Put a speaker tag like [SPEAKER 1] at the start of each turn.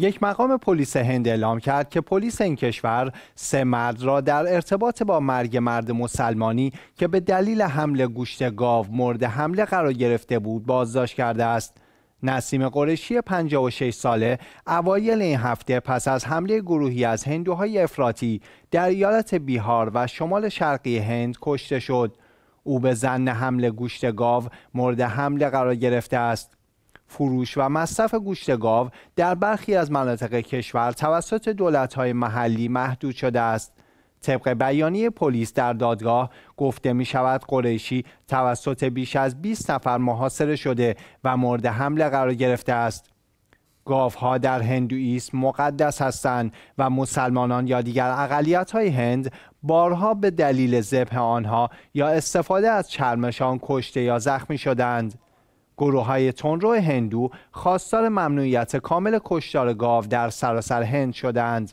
[SPEAKER 1] یک مقام پلیس هند اعلام کرد که پلیس این کشور سه مرد را در ارتباط با مرگ مرد مسلمانی که به دلیل حمله گوشت گاو مورد حمله قرار گرفته بود بازداشت کرده است. نسیم قرشی 56 ساله اوایل این هفته پس از حمله گروهی از هندوهای افراطی در ایالت بیهار و شمال شرقی هند کشته شد. او به زن حمله گوشت گاو مورد حمله قرار گرفته است. فروش و مصرف گوشت گاو در برخی از مناطق کشور توسط دولت‌های محلی محدود شده است. طبق بیانیه پلیس در دادگاه گفته می شود قریشی توسط بیش از 20 نفر محاصره شده و مورد حمله قرار گرفته است. گاوها در هندوئیسم مقدس هستند و مسلمانان یا دیگر اقلیت های هند بارها به دلیل ذبح آنها یا استفاده از چرمشان کشته یا زخمی شدند. گروه های تندرو هندو خواستار ممنوعیت کامل کشتار گاو در سراسر هند شدند.